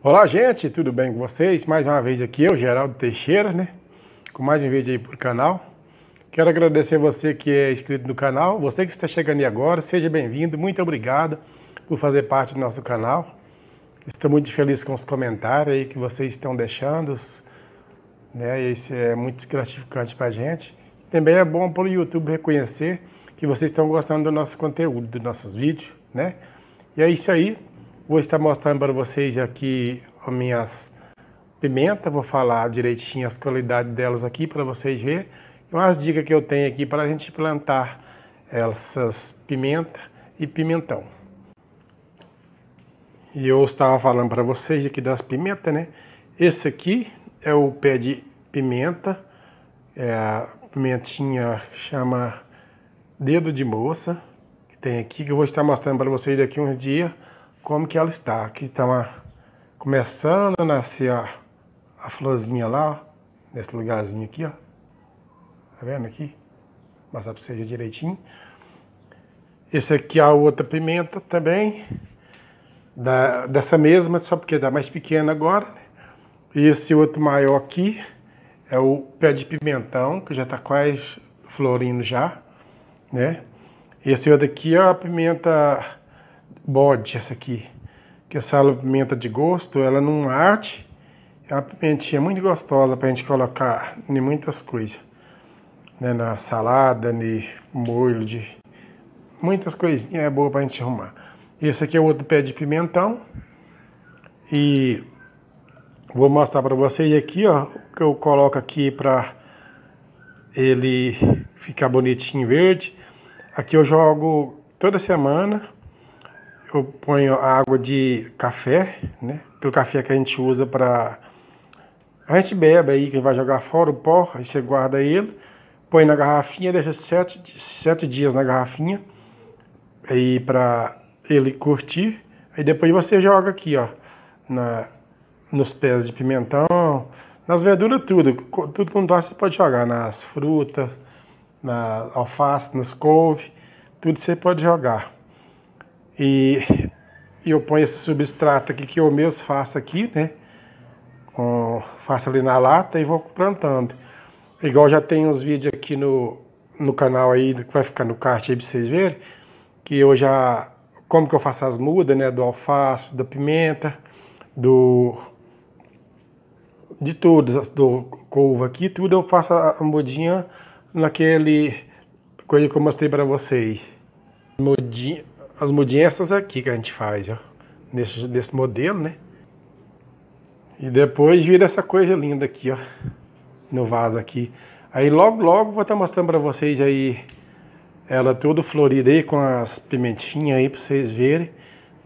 Olá, gente, tudo bem com vocês? Mais uma vez aqui eu, Geraldo Teixeira, né? Com mais um vídeo aí pro canal. Quero agradecer você que é inscrito no canal, você que está chegando aí agora, seja bem-vindo, muito obrigado por fazer parte do nosso canal. Estou muito feliz com os comentários aí que vocês estão deixando, né? Isso é muito gratificante pra gente. Também é bom para o YouTube reconhecer que vocês estão gostando do nosso conteúdo, dos nossos vídeos, né? E é isso aí. Vou estar mostrando para vocês aqui as minhas pimentas, vou falar direitinho as qualidades delas aqui para vocês verem. E umas dicas que eu tenho aqui para a gente plantar essas pimenta e pimentão. E eu estava falando para vocês aqui das pimentas, né? Esse aqui é o pé de pimenta, é a pimentinha chama dedo de moça, que tem aqui, que eu vou estar mostrando para vocês daqui uns dias como que ela está. Aqui está uma, começando a nascer a, a florzinha lá, ó, nesse lugarzinho aqui, ó. Tá vendo aqui? Vou mostrar para vocês direitinho. Esse aqui é a outra pimenta também, da, dessa mesma, só porque está é mais pequena agora. Né? E esse outro maior aqui é o pé de pimentão, que já está quase florindo já, né? Esse outro aqui é a pimenta bode essa aqui, que é essa pimenta de gosto, ela não arte, é uma pimentinha muito gostosa para a gente colocar em muitas coisas, né, na salada, no molho, de muitas coisinhas é boa para a gente arrumar. Esse aqui é outro pé de pimentão e vou mostrar para vocês aqui, ó, o que eu coloco aqui para ele ficar bonitinho verde. Aqui eu jogo toda semana eu ponho a água de café, né? Pelo café que a gente usa para a gente bebe aí, quem vai jogar fora o pó, aí você guarda ele, põe na garrafinha, deixa sete, sete dias na garrafinha, aí para ele curtir. Aí depois você joga aqui, ó, na, nos pés de pimentão, nas verduras tudo, tudo com doce você pode jogar, nas frutas, na alface, nas couve, tudo você pode jogar. E eu ponho esse substrato aqui que eu mesmo faço aqui, né? Com, faço ali na lata e vou plantando. Igual já tem uns vídeos aqui no, no canal aí, que vai ficar no card aí pra vocês verem, que eu já, como que eu faço as mudas, né? Do alface, da pimenta, do... De tudo, do couve aqui, tudo eu faço a mudinha naquele coisa que eu mostrei para vocês. Mudinha as mudinhas é essas aqui que a gente faz, ó. Nesse, nesse modelo, né? E depois vira essa coisa linda aqui, ó. No vaso aqui. Aí logo, logo vou estar tá mostrando pra vocês aí ela toda florida aí com as pimentinhas aí pra vocês verem.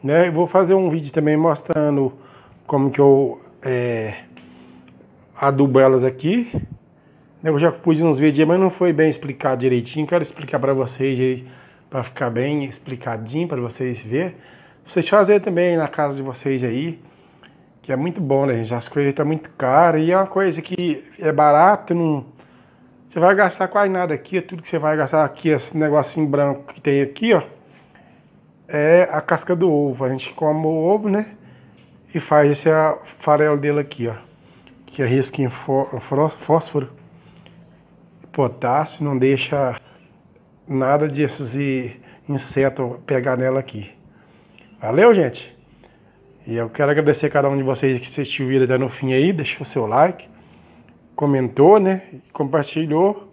Né? Vou fazer um vídeo também mostrando como que eu é, adubo elas aqui. Eu já pus uns vídeos mas não foi bem explicado direitinho. Quero explicar pra vocês aí para ficar bem explicadinho para vocês ver. Vocês fazer também na casa de vocês aí, que é muito bom, né, gente? As coisas estão tá muito caras e é uma coisa que é barato, não... Você vai gastar quase nada aqui, tudo que você vai gastar aqui, esse negocinho branco que tem aqui, ó, é a casca do ovo. A gente come o ovo, né? E faz esse farelo dele aqui, ó. Que é risco em fósforo, potássio, não deixa nada desses insetos pegar nela aqui. Valeu, gente? E eu quero agradecer a cada um de vocês que assistiu o vídeo até no fim aí, deixou seu like, comentou, né, compartilhou.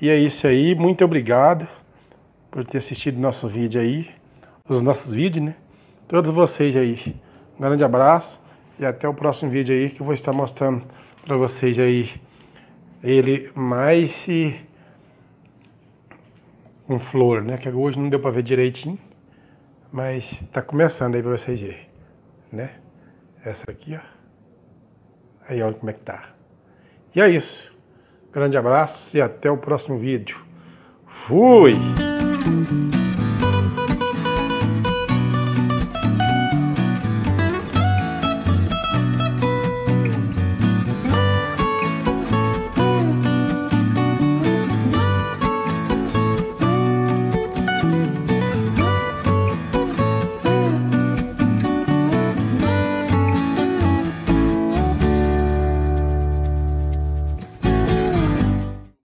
E é isso aí, muito obrigado por ter assistido nosso vídeo aí, os nossos vídeos, né? Todos vocês aí, um grande abraço e até o próximo vídeo aí que eu vou estar mostrando para vocês aí ele mais se um flor, né? Que hoje não deu para ver direitinho, mas está começando aí para vocês verem, né? Essa aqui, ó. Aí olha como é que tá. E é isso. Grande abraço e até o próximo vídeo. Fui!